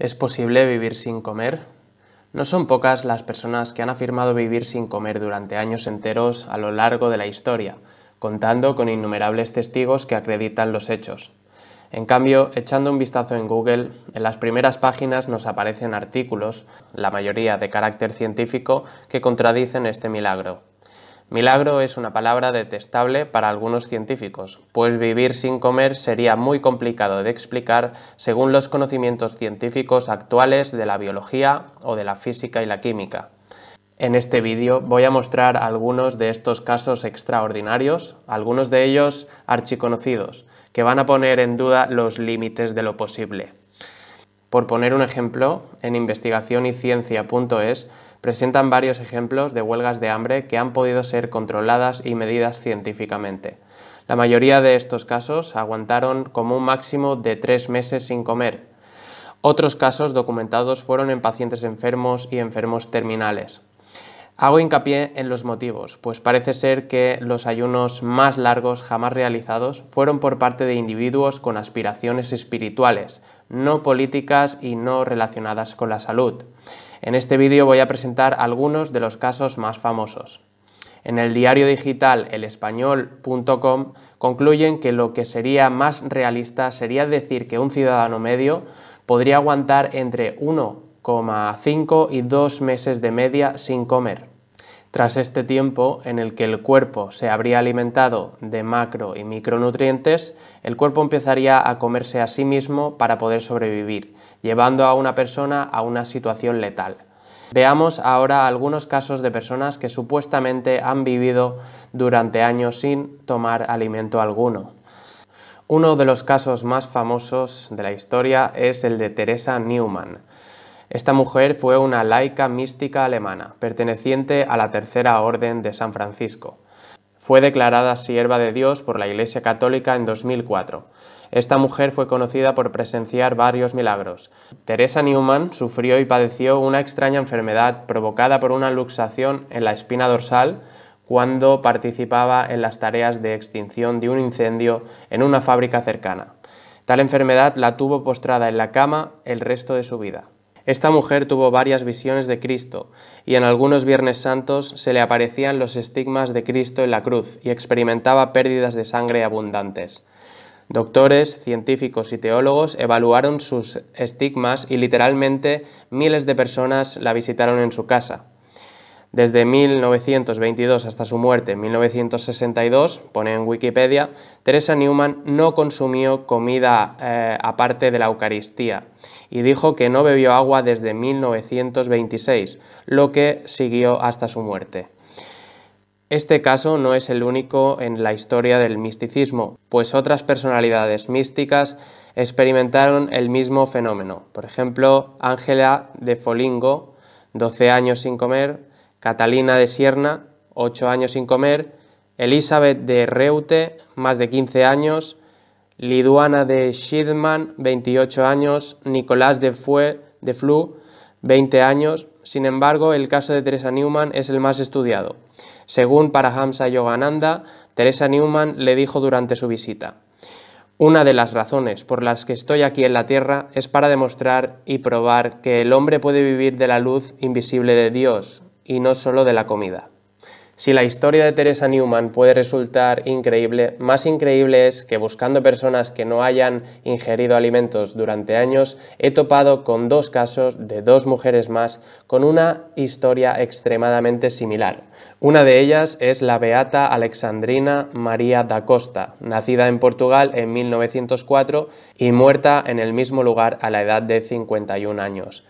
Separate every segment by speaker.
Speaker 1: ¿Es posible vivir sin comer? No son pocas las personas que han afirmado vivir sin comer durante años enteros a lo largo de la historia, contando con innumerables testigos que acreditan los hechos. En cambio, echando un vistazo en Google, en las primeras páginas nos aparecen artículos, la mayoría de carácter científico, que contradicen este milagro. Milagro es una palabra detestable para algunos científicos, pues vivir sin comer sería muy complicado de explicar según los conocimientos científicos actuales de la biología o de la física y la química. En este vídeo voy a mostrar algunos de estos casos extraordinarios, algunos de ellos archiconocidos, que van a poner en duda los límites de lo posible. Por poner un ejemplo, en investigacionyciencia.es presentan varios ejemplos de huelgas de hambre que han podido ser controladas y medidas científicamente. La mayoría de estos casos aguantaron como un máximo de tres meses sin comer. Otros casos documentados fueron en pacientes enfermos y enfermos terminales. Hago hincapié en los motivos, pues parece ser que los ayunos más largos jamás realizados fueron por parte de individuos con aspiraciones espirituales, no políticas y no relacionadas con la salud. En este vídeo voy a presentar algunos de los casos más famosos. En el diario digital elespañol.com concluyen que lo que sería más realista sería decir que un ciudadano medio podría aguantar entre 1,5 y 2 meses de media sin comer. Tras este tiempo en el que el cuerpo se habría alimentado de macro y micronutrientes, el cuerpo empezaría a comerse a sí mismo para poder sobrevivir, llevando a una persona a una situación letal. Veamos ahora algunos casos de personas que supuestamente han vivido durante años sin tomar alimento alguno. Uno de los casos más famosos de la historia es el de Teresa Newman, esta mujer fue una laica mística alemana, perteneciente a la Tercera Orden de San Francisco. Fue declarada sierva de Dios por la Iglesia Católica en 2004. Esta mujer fue conocida por presenciar varios milagros. Teresa Newman sufrió y padeció una extraña enfermedad provocada por una luxación en la espina dorsal cuando participaba en las tareas de extinción de un incendio en una fábrica cercana. Tal enfermedad la tuvo postrada en la cama el resto de su vida. Esta mujer tuvo varias visiones de Cristo, y en algunos Viernes Santos se le aparecían los estigmas de Cristo en la cruz y experimentaba pérdidas de sangre abundantes. Doctores, científicos y teólogos evaluaron sus estigmas y literalmente miles de personas la visitaron en su casa. Desde 1922 hasta su muerte en 1962, pone en Wikipedia, Teresa Newman no consumió comida eh, aparte de la Eucaristía y dijo que no bebió agua desde 1926, lo que siguió hasta su muerte. Este caso no es el único en la historia del misticismo, pues otras personalidades místicas experimentaron el mismo fenómeno. Por ejemplo, Ángela de Folingo, 12 años sin comer, Catalina de Sierna, 8 años sin comer, Elizabeth de Reute, más de 15 años, Liduana de Schiedman, 28 años, Nicolás de, Fue, de Flu, 20 años. Sin embargo, el caso de Teresa Newman es el más estudiado. Según Parahamsa Yogananda, Teresa Newman le dijo durante su visita, Una de las razones por las que estoy aquí en la Tierra es para demostrar y probar que el hombre puede vivir de la luz invisible de Dios, y no solo de la comida. Si la historia de Teresa Newman puede resultar increíble, más increíble es que buscando personas que no hayan ingerido alimentos durante años, he topado con dos casos de dos mujeres más con una historia extremadamente similar. Una de ellas es la beata alexandrina María da Costa, nacida en Portugal en 1904 y muerta en el mismo lugar a la edad de 51 años.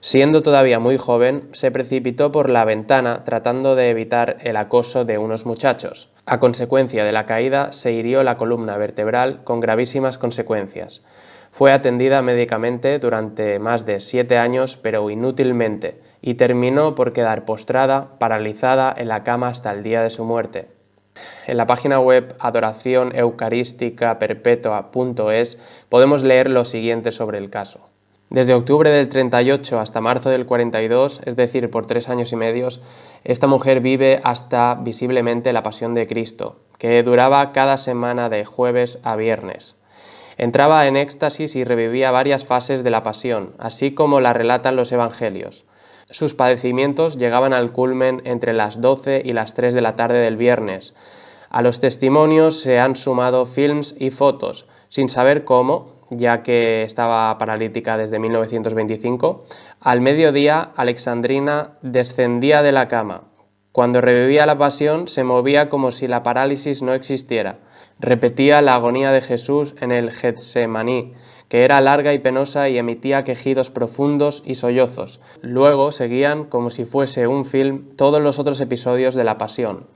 Speaker 1: Siendo todavía muy joven, se precipitó por la ventana tratando de evitar el acoso de unos muchachos. A consecuencia de la caída, se hirió la columna vertebral con gravísimas consecuencias. Fue atendida médicamente durante más de siete años, pero inútilmente, y terminó por quedar postrada, paralizada en la cama hasta el día de su muerte. En la página web adoracioneucarísticaperpetua.es podemos leer lo siguiente sobre el caso. Desde octubre del 38 hasta marzo del 42, es decir, por tres años y medios, esta mujer vive hasta visiblemente la pasión de Cristo, que duraba cada semana de jueves a viernes. Entraba en éxtasis y revivía varias fases de la pasión, así como la relatan los evangelios. Sus padecimientos llegaban al culmen entre las 12 y las 3 de la tarde del viernes. A los testimonios se han sumado films y fotos, sin saber cómo, ya que estaba paralítica desde 1925, al mediodía Alexandrina descendía de la cama. Cuando revivía la pasión se movía como si la parálisis no existiera. Repetía la agonía de Jesús en el Getsemaní, que era larga y penosa y emitía quejidos profundos y sollozos. Luego seguían, como si fuese un film, todos los otros episodios de la pasión.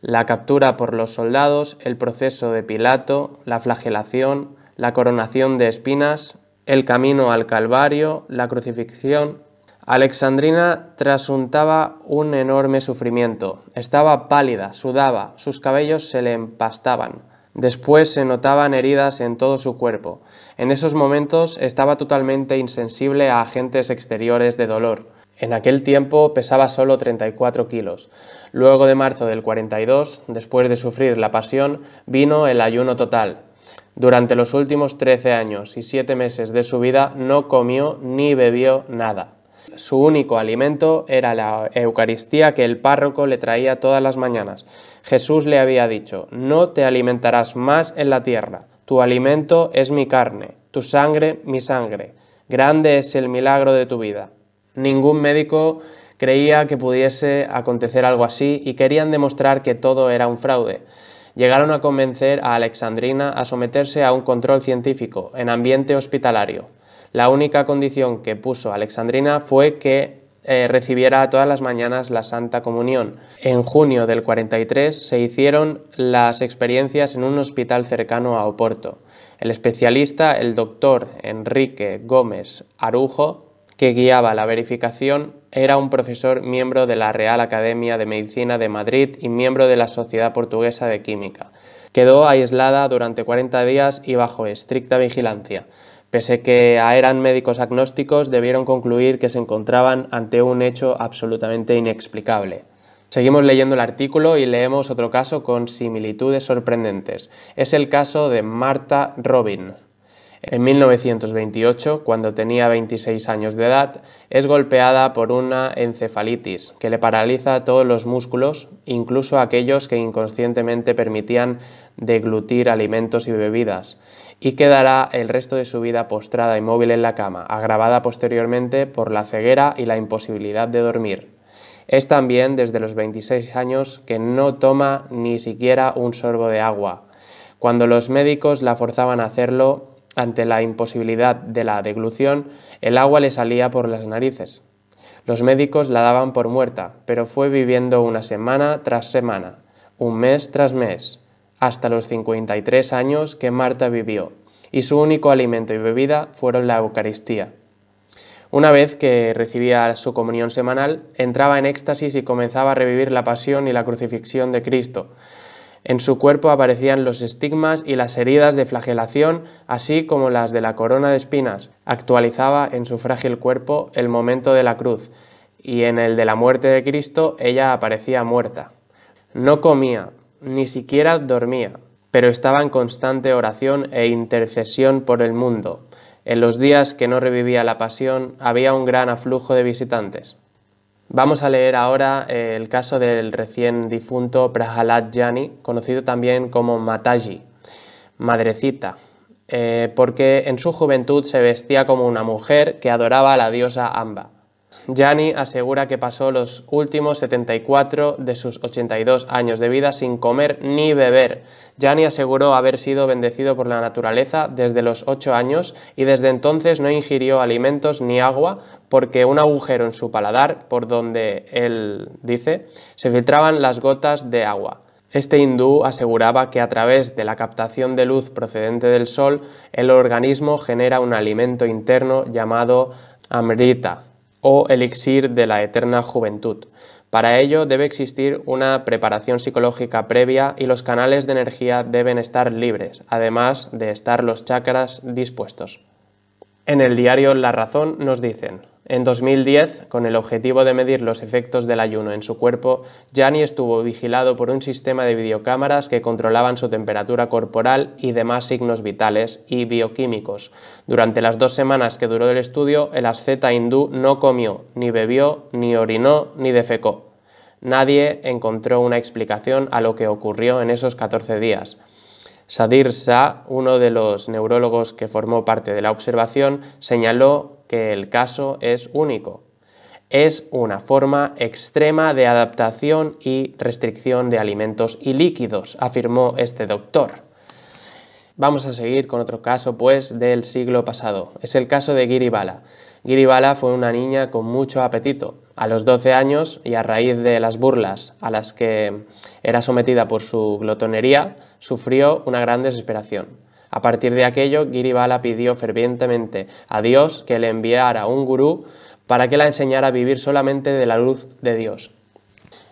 Speaker 1: La captura por los soldados, el proceso de Pilato, la flagelación, la coronación de espinas, el camino al Calvario, la crucifixión. Alexandrina trasuntaba un enorme sufrimiento. Estaba pálida, sudaba, sus cabellos se le empastaban. Después se notaban heridas en todo su cuerpo. En esos momentos estaba totalmente insensible a agentes exteriores de dolor. En aquel tiempo pesaba solo 34 kilos. Luego de marzo del 42, después de sufrir la pasión, vino el ayuno total, durante los últimos 13 años y 7 meses de su vida no comió ni bebió nada. Su único alimento era la Eucaristía que el párroco le traía todas las mañanas. Jesús le había dicho, no te alimentarás más en la tierra, tu alimento es mi carne, tu sangre mi sangre, grande es el milagro de tu vida. Ningún médico creía que pudiese acontecer algo así y querían demostrar que todo era un fraude llegaron a convencer a Alexandrina a someterse a un control científico en ambiente hospitalario. La única condición que puso Alexandrina fue que eh, recibiera todas las mañanas la Santa Comunión. En junio del 43 se hicieron las experiencias en un hospital cercano a Oporto. El especialista, el doctor Enrique Gómez Arujo, que guiaba la verificación era un profesor miembro de la Real Academia de Medicina de Madrid y miembro de la Sociedad Portuguesa de Química. Quedó aislada durante 40 días y bajo estricta vigilancia. Pese que eran médicos agnósticos, debieron concluir que se encontraban ante un hecho absolutamente inexplicable. Seguimos leyendo el artículo y leemos otro caso con similitudes sorprendentes. Es el caso de Marta Robin. En 1928, cuando tenía 26 años de edad, es golpeada por una encefalitis que le paraliza todos los músculos, incluso aquellos que inconscientemente permitían deglutir alimentos y bebidas, y quedará el resto de su vida postrada y móvil en la cama, agravada posteriormente por la ceguera y la imposibilidad de dormir. Es también desde los 26 años que no toma ni siquiera un sorbo de agua. Cuando los médicos la forzaban a hacerlo, ante la imposibilidad de la deglución, el agua le salía por las narices. Los médicos la daban por muerta, pero fue viviendo una semana tras semana, un mes tras mes, hasta los 53 años que Marta vivió, y su único alimento y bebida fueron la Eucaristía. Una vez que recibía su comunión semanal, entraba en éxtasis y comenzaba a revivir la pasión y la crucifixión de Cristo, en su cuerpo aparecían los estigmas y las heridas de flagelación, así como las de la corona de espinas. Actualizaba en su frágil cuerpo el momento de la cruz, y en el de la muerte de Cristo ella aparecía muerta. No comía, ni siquiera dormía, pero estaba en constante oración e intercesión por el mundo. En los días que no revivía la pasión había un gran aflujo de visitantes. Vamos a leer ahora eh, el caso del recién difunto Prahalad Jani, conocido también como Mataji, Madrecita, eh, porque en su juventud se vestía como una mujer que adoraba a la diosa Amba. Jani asegura que pasó los últimos 74 de sus 82 años de vida sin comer ni beber. Jani aseguró haber sido bendecido por la naturaleza desde los 8 años y desde entonces no ingirió alimentos ni agua porque un agujero en su paladar, por donde él dice, se filtraban las gotas de agua. Este hindú aseguraba que a través de la captación de luz procedente del sol, el organismo genera un alimento interno llamado amrita o elixir de la eterna juventud. Para ello debe existir una preparación psicológica previa y los canales de energía deben estar libres, además de estar los chakras dispuestos. En el diario La Razón nos dicen, en 2010, con el objetivo de medir los efectos del ayuno en su cuerpo, Jani estuvo vigilado por un sistema de videocámaras que controlaban su temperatura corporal y demás signos vitales y bioquímicos. Durante las dos semanas que duró el estudio, el asceta hindú no comió, ni bebió, ni orinó, ni defecó. Nadie encontró una explicación a lo que ocurrió en esos 14 días. Sadir Shah, uno de los neurólogos que formó parte de la observación, señaló que el caso es único. Es una forma extrema de adaptación y restricción de alimentos y líquidos, afirmó este doctor. Vamos a seguir con otro caso, pues, del siglo pasado. Es el caso de Giribala. Giribala fue una niña con mucho apetito. A los 12 años, y a raíz de las burlas a las que era sometida por su glotonería, sufrió una gran desesperación. A partir de aquello, Giribala pidió fervientemente a Dios que le enviara un gurú para que la enseñara a vivir solamente de la luz de Dios.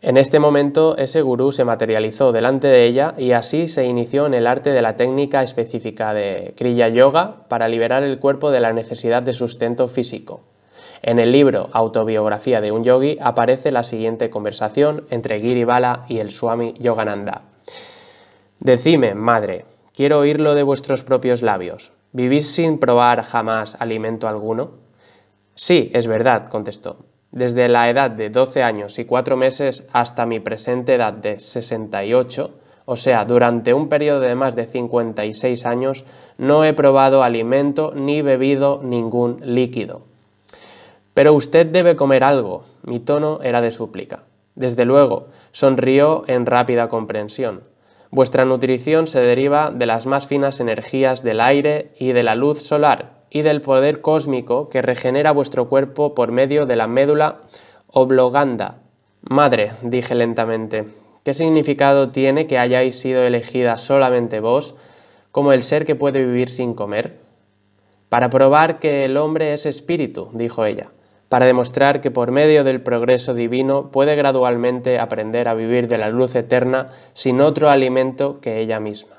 Speaker 1: En este momento, ese gurú se materializó delante de ella y así se inició en el arte de la técnica específica de Kriya Yoga para liberar el cuerpo de la necesidad de sustento físico. En el libro Autobiografía de un yogi aparece la siguiente conversación entre Giribala y el Swami Yogananda. Decime, madre, quiero oírlo de vuestros propios labios. ¿Vivís sin probar jamás alimento alguno? Sí, es verdad, contestó. Desde la edad de 12 años y 4 meses hasta mi presente edad de 68, o sea, durante un periodo de más de 56 años, no he probado alimento ni bebido ningún líquido. Pero usted debe comer algo. Mi tono era de súplica. Desde luego, sonrió en rápida comprensión. Vuestra nutrición se deriva de las más finas energías del aire y de la luz solar y del poder cósmico que regenera vuestro cuerpo por medio de la médula obloganda. Madre, dije lentamente, ¿qué significado tiene que hayáis sido elegida solamente vos como el ser que puede vivir sin comer? Para probar que el hombre es espíritu, dijo ella para demostrar que por medio del progreso divino puede gradualmente aprender a vivir de la luz eterna sin otro alimento que ella misma.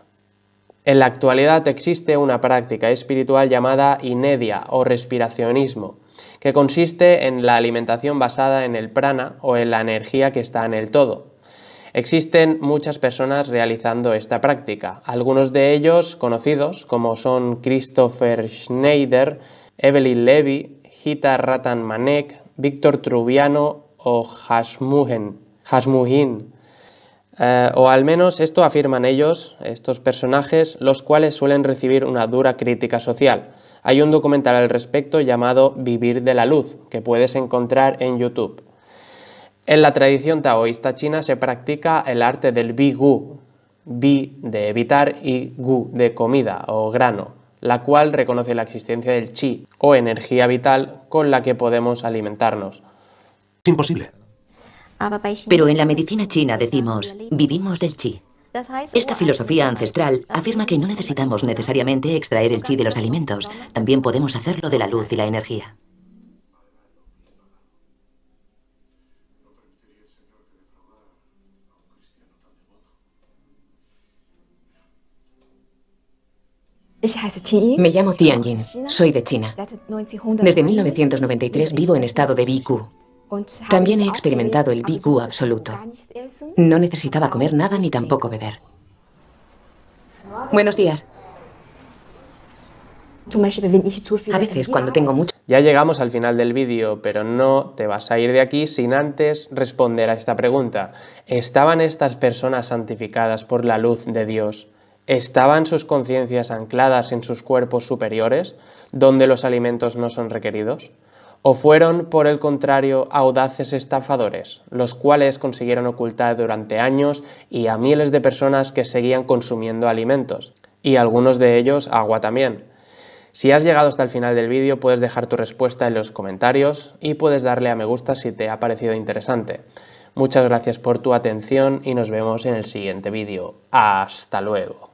Speaker 1: En la actualidad existe una práctica espiritual llamada inedia o respiracionismo, que consiste en la alimentación basada en el prana o en la energía que está en el todo. Existen muchas personas realizando esta práctica, algunos de ellos conocidos como son Christopher Schneider, Evelyn Levy, Hita Ratan Manek, Víctor Trubiano o Hasmugen, Hasmugin. Eh, o al menos esto afirman ellos, estos personajes, los cuales suelen recibir una dura crítica social. Hay un documental al respecto llamado Vivir de la Luz, que puedes encontrar en YouTube. En la tradición taoísta china se practica el arte del bi gu, bi de evitar y gu de comida o grano la cual reconoce la existencia del chi o energía vital con la que podemos alimentarnos. Es imposible. Ah, Pero en la medicina china decimos, vivimos del chi. Esta filosofía ancestral afirma que no necesitamos necesariamente extraer el chi de los alimentos, también podemos hacerlo de la luz y la energía. Me llamo Tianjin, soy de China. Desde 1993 vivo en estado de BQ. También he experimentado el BQ absoluto. No necesitaba comer nada ni tampoco beber. Buenos días. A veces cuando tengo mucho... Ya llegamos al final del vídeo, pero no te vas a ir de aquí sin antes responder a esta pregunta. ¿Estaban estas personas santificadas por la luz de Dios? estaban sus conciencias ancladas en sus cuerpos superiores, donde los alimentos no son requeridos? ¿O fueron, por el contrario, audaces estafadores, los cuales consiguieron ocultar durante años y a miles de personas que seguían consumiendo alimentos? Y algunos de ellos agua también. Si has llegado hasta el final del vídeo puedes dejar tu respuesta en los comentarios y puedes darle a me gusta si te ha parecido interesante. Muchas gracias por tu atención y nos vemos en el siguiente vídeo. ¡Hasta luego!